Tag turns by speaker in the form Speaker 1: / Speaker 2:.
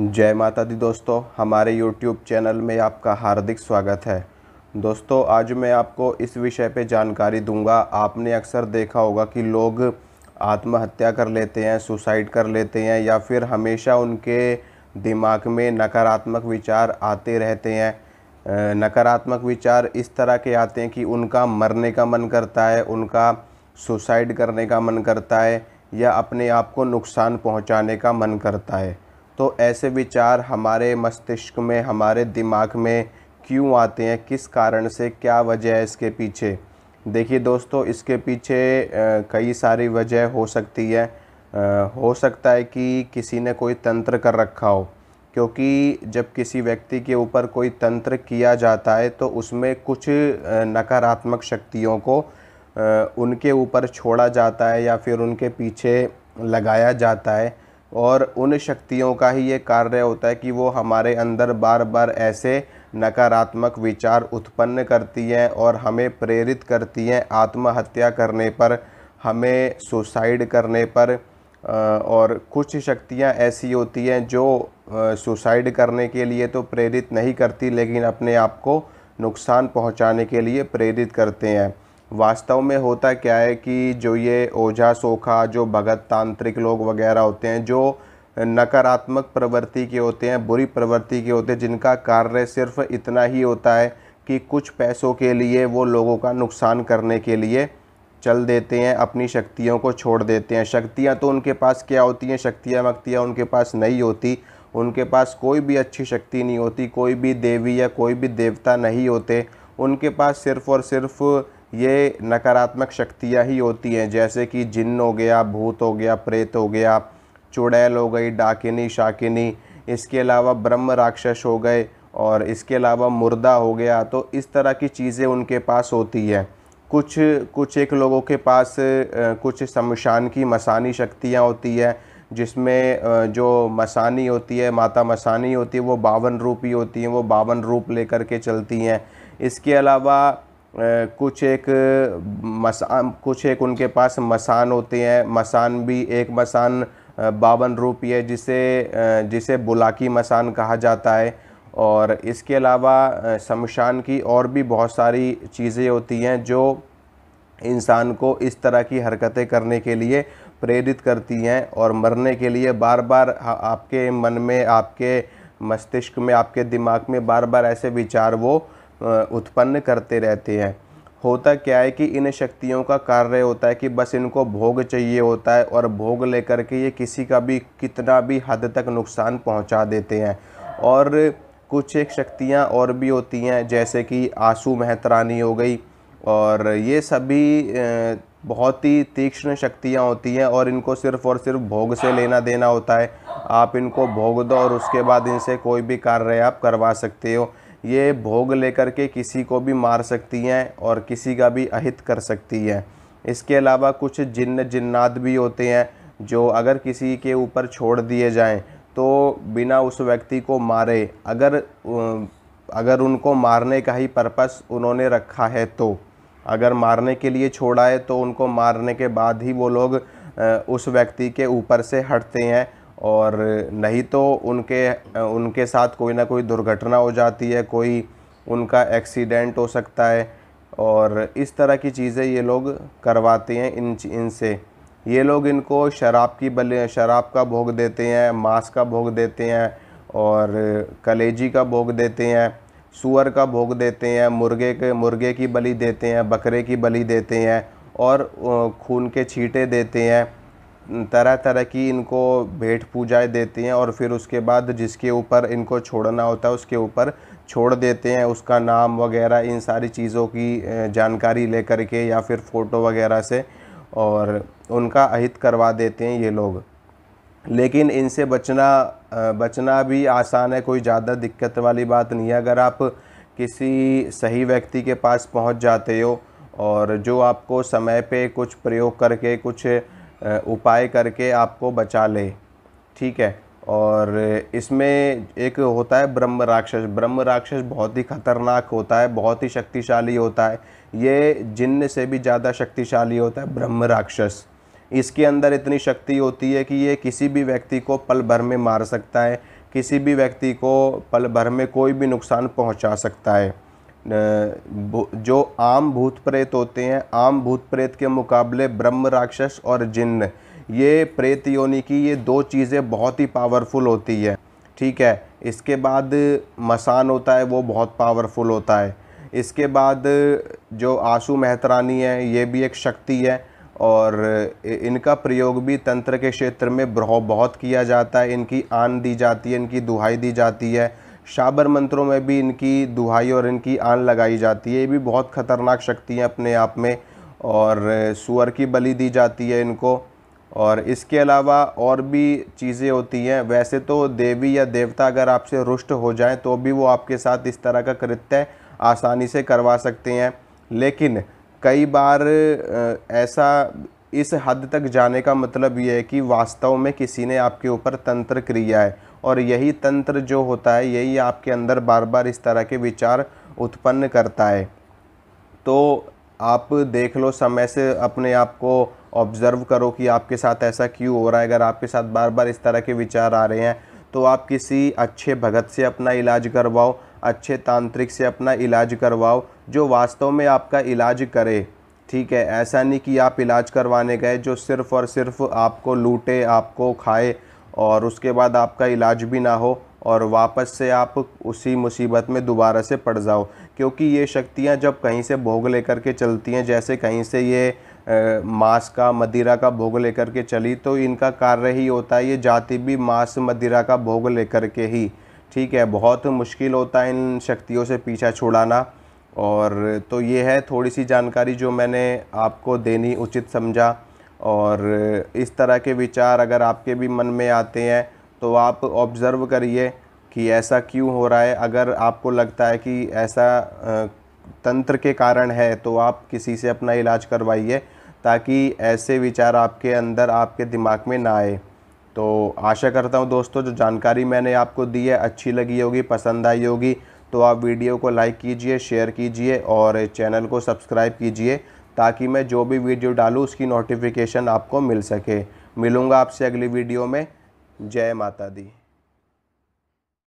Speaker 1: जय माता दी दोस्तों हमारे YouTube चैनल में आपका हार्दिक स्वागत है दोस्तों आज मैं आपको इस विषय पे जानकारी दूंगा आपने अक्सर देखा होगा कि लोग आत्महत्या कर लेते हैं सुसाइड कर लेते हैं या फिर हमेशा उनके दिमाग में नकारात्मक विचार आते रहते हैं नकारात्मक विचार इस तरह के आते हैं कि उनका मरने का मन करता है उनका सुसाइड करने का मन करता है या अपने आप को नुकसान पहुंचाने का मन करता है तो ऐसे विचार हमारे मस्तिष्क में हमारे दिमाग में क्यों आते हैं किस कारण से क्या वजह है इसके पीछे देखिए दोस्तों इसके पीछे कई सारी वजह हो सकती है हो सकता है कि किसी ने कोई तंत्र कर रखा हो क्योंकि जब किसी व्यक्ति के ऊपर कोई तंत्र किया जाता है तो उसमें कुछ नकारात्मक शक्तियों को उनके ऊपर छोड़ा जाता है या फिर उनके पीछे लगाया जाता है और उन शक्तियों का ही ये कार्य होता है कि वो हमारे अंदर बार बार ऐसे नकारात्मक विचार उत्पन्न करती हैं और हमें प्रेरित करती हैं आत्महत्या करने पर हमें सुसाइड करने पर और कुछ शक्तियां ऐसी होती हैं जो सुसाइड करने के लिए तो प्रेरित नहीं करती लेकिन अपने आप को नुकसान पहुंचाने के लिए प्रेरित करते हैं वास्तव में होता क्या है कि जो ये ओझा सोखा जो भगत तांत्रिक लोग वगैरह होते हैं जो नकारात्मक प्रवृत्ति के होते हैं बुरी प्रवृत्ति के होते हैं जिनका कार्य सिर्फ इतना ही होता है कि कुछ पैसों के लिए वो लोगों का नुकसान करने के लिए चल देते हैं अपनी शक्तियों को छोड़ देते हैं शक्तियाँ तो उनके पास क्या होती हैं शक्तियाँ वक्तियाँ उनके पास नहीं होती उनके पास कोई भी अच्छी शक्ति नहीं होती कोई भी देवी या कोई भी देवता नहीं होते उनके पास सिर्फ़ और सिर्फ़ ये नकारात्मक शक्तियाँ ही होती हैं जैसे कि जिन्न हो गया भूत हो गया प्रेत हो गया चुड़ैल हो गई डाकिनी शाकिनी इसके अलावा ब्रह्म राक्षस हो गए और इसके अलावा मुर्दा हो गया तो इस तरह की चीज़ें उनके पास होती है कुछ कुछ एक लोगों के पास कुछ शमशान की मसानी शक्तियाँ होती है जिसमें जो मसानी होती है माता मसानी होती है वो बावन रूपी होती हैं वो बावन रूप लेकर के चलती हैं इसके अलावा कुछ एक मसान कुछ एक उनके पास मसान होते हैं मसान भी एक मसान बावन है जिसे जिसे बुलाकी मसान कहा जाता है और इसके अलावा शमशान की और भी बहुत सारी चीज़ें होती हैं जो इंसान को इस तरह की हरकतें करने के लिए प्रेरित करती हैं और मरने के लिए बार बार आपके मन में आपके मस्तिष्क में आपके दिमाग में बार बार ऐसे विचार वो उत्पन्न करते रहते हैं होता क्या है कि इन शक्तियों का कार्य होता है कि बस इनको भोग चाहिए होता है और भोग लेकर के ये किसी का भी कितना भी हद तक नुकसान पहुंचा देते हैं और कुछ एक शक्तियां और भी होती हैं जैसे कि आंसू मेहतरानी हो गई और ये सभी बहुत ही तीक्ष्ण शक्तियां होती हैं और इनको सिर्फ़ और सिर्फ भोग से लेना देना होता है आप इनको भोग दो और उसके बाद इनसे कोई भी कार्य आप करवा सकते हो ये भोग लेकर के किसी को भी मार सकती हैं और किसी का भी अहित कर सकती हैं इसके अलावा कुछ जिन्न जिन्नात भी होते हैं जो अगर किसी के ऊपर छोड़ दिए जाएं तो बिना उस व्यक्ति को मारे अगर अगर उनको मारने का ही पर्पस उन्होंने रखा है तो अगर मारने के लिए छोड़ा है तो उनको मारने के बाद ही वो लोग उस व्यक्ति के ऊपर से हटते हैं और नहीं तो उनके उनके साथ कोई ना कोई दुर्घटना हो जाती है कोई उनका एक्सीडेंट हो सकता है और इस तरह की चीज़ें ये लोग करवाते हैं इन इनसे ये लोग इनको शराब की बल शराब का भोग देते हैं मांस का भोग देते हैं और कलेजी का भोग देते हैं सुअर का भोग देते हैं मुर्गे के मुर्गे की बलि देते हैं बकरे की बलि देते हैं और खून के छींटे देते हैं तरह तरह की इनको भेंट पूजाएं देती हैं और फिर उसके बाद जिसके ऊपर इनको छोड़ना होता है उसके ऊपर छोड़ देते हैं उसका नाम वगैरह इन सारी चीज़ों की जानकारी लेकर के या फिर फ़ोटो वगैरह से और उनका अहित करवा देते हैं ये लोग लेकिन इनसे बचना बचना भी आसान है कोई ज़्यादा दिक्कत वाली बात नहीं है अगर आप किसी सही व्यक्ति के पास पहुंच जाते हो और जो आपको समय पे कुछ प्रयोग करके कुछ उपाय करके आपको बचा ले ठीक है और इसमें एक होता है ब्रह्म राक्षस ब्रह्म राक्षस बहुत ही खतरनाक होता है बहुत ही शक्तिशाली होता है ये जिन्न से भी ज़्यादा शक्तिशाली होता है ब्रह्म राक्षस इसके अंदर इतनी शक्ति होती है कि ये किसी भी व्यक्ति को पल भर में मार सकता है किसी भी व्यक्ति को पल भर में कोई भी नुकसान पहुंचा सकता है जो आम भूत प्रेत होते हैं आम भूत प्रेत के मुकाबले ब्रह्म राक्षस और जिन्न ये प्रेत योनि की ये दो चीज़ें बहुत ही पावरफुल होती है ठीक है इसके बाद मसान होता है वो बहुत पावरफुल होता है इसके बाद जो आंसू मेहतरानी है ये भी एक शक्ति है और इनका प्रयोग भी तंत्र के क्षेत्र में बहुत किया जाता है इनकी आन दी जाती है इनकी दुहाई दी जाती है शाबर मंत्रों में भी इनकी दुहाई और इनकी आन लगाई जाती है ये भी बहुत ख़तरनाक शक्ति है अपने आप में और सुअर की बलि दी जाती है इनको और इसके अलावा और भी चीज़ें होती हैं वैसे तो देवी या देवता अगर आपसे रुष्ट हो जाए तो भी वो आपके साथ इस तरह का कृत्य आसानी से करवा सकते हैं लेकिन कई बार ऐसा इस हद तक जाने का मतलब ये है कि वास्तव में किसी ने आपके ऊपर तंत्र क्रिया है और यही तंत्र जो होता है यही आपके अंदर बार बार इस तरह के विचार उत्पन्न करता है तो आप देख लो समय से अपने आप को ऑब्ज़र्व करो कि आपके साथ ऐसा क्यों हो रहा है अगर आपके साथ बार बार इस तरह के विचार आ रहे हैं तो आप किसी अच्छे भगत से अपना इलाज करवाओ अच्छे तांत्रिक से अपना इलाज करवाओ जो वास्तव में आपका इलाज करे ठीक है ऐसा नहीं कि आप इलाज करवाने गए जो सिर्फ़ और सिर्फ आपको लूटे आपको खाए और उसके बाद आपका इलाज भी ना हो और वापस से आप उसी मुसीबत में दोबारा से पड़ जाओ क्योंकि ये शक्तियाँ जब कहीं से भोग लेकर के चलती हैं जैसे कहीं से ये मांस का मदिरा का भोग लेकर के चली तो इनका कार्य ही होता है ये जाति भी मांस मदिरा का भोग लेकर के ही ठीक है बहुत मुश्किल होता है इन शक्तियों से पीछा छुड़ाना और तो ये है थोड़ी सी जानकारी जो मैंने आपको देनी उचित समझा और इस तरह के विचार अगर आपके भी मन में आते हैं तो आप ऑब्ज़र्व करिए कि ऐसा क्यों हो रहा है अगर आपको लगता है कि ऐसा तंत्र के कारण है तो आप किसी से अपना इलाज करवाइए ताकि ऐसे विचार आपके अंदर आपके दिमाग में ना आए तो आशा करता हूँ दोस्तों जो जानकारी मैंने आपको दी है अच्छी लगी होगी पसंद आई होगी तो आप वीडियो को लाइक कीजिए शेयर कीजिए और चैनल को सब्सक्राइब कीजिए ताकि मैं जो भी वीडियो डालूँ उसकी नोटिफिकेशन आपको मिल सके मिलूँगा आपसे अगली वीडियो में जय माता दी